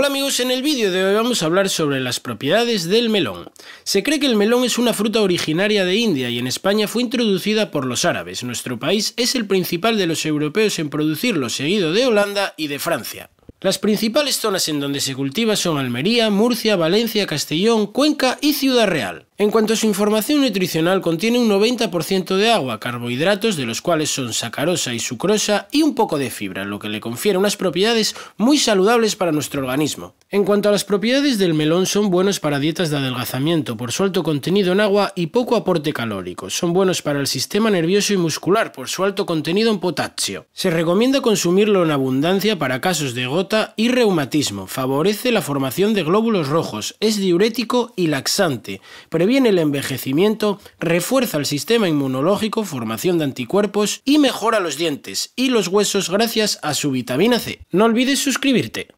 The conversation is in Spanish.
Hola amigos, en el vídeo de hoy vamos a hablar sobre las propiedades del melón. Se cree que el melón es una fruta originaria de India y en España fue introducida por los árabes. Nuestro país es el principal de los europeos en producirlo, seguido de Holanda y de Francia. Las principales zonas en donde se cultiva son Almería, Murcia, Valencia, Castellón, Cuenca y Ciudad Real. En cuanto a su información nutricional, contiene un 90% de agua, carbohidratos de los cuales son sacarosa y sucrosa y un poco de fibra, lo que le confiere unas propiedades muy saludables para nuestro organismo. En cuanto a las propiedades del melón, son buenos para dietas de adelgazamiento por su alto contenido en agua y poco aporte calórico. Son buenos para el sistema nervioso y muscular por su alto contenido en potasio. Se recomienda consumirlo en abundancia para casos de gota y reumatismo. Favorece la formación de glóbulos rojos, es diurético y laxante previene el envejecimiento, refuerza el sistema inmunológico, formación de anticuerpos y mejora los dientes y los huesos gracias a su vitamina C. No olvides suscribirte.